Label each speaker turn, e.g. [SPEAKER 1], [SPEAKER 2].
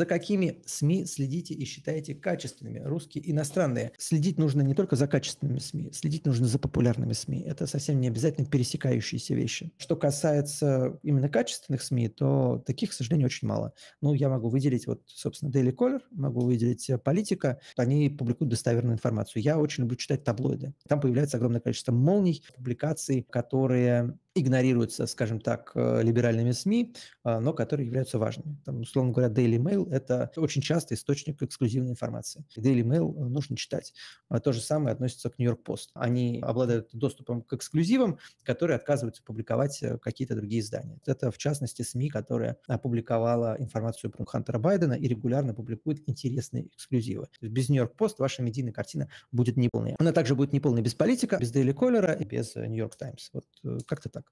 [SPEAKER 1] За какими СМИ следите и считаете качественными? Русские, иностранные. Следить нужно не только за качественными СМИ, следить нужно за популярными СМИ. Это совсем не обязательно пересекающиеся вещи. Что касается именно качественных СМИ, то таких, к сожалению, очень мало. Ну, я могу выделить, вот, собственно, Daily Caller, могу выделить э, Политика. Они публикуют достоверную информацию. Я очень люблю читать таблоиды. Там появляется огромное количество молний, публикаций, которые игнорируются, скажем так, э, либеральными СМИ, а, но которые являются важными. Там, условно говоря, Daily Mail – это очень частый источник эксклюзивной информации. Daily Mail э, нужно читать. А, то же самое относится к New York Post. Они обладают доступом к эксклюзивам, которые отказываются публиковать э, какие-то другие издания. Это, в частности, СМИ, которая опубликовала информацию про Хантера Байдена и регулярно публикует интересные эксклюзивы. Без New York Post ваша медийная картина будет неполная. Она также будет неполной без политика, без Daily Caller и без New York Times. Вот как-то так.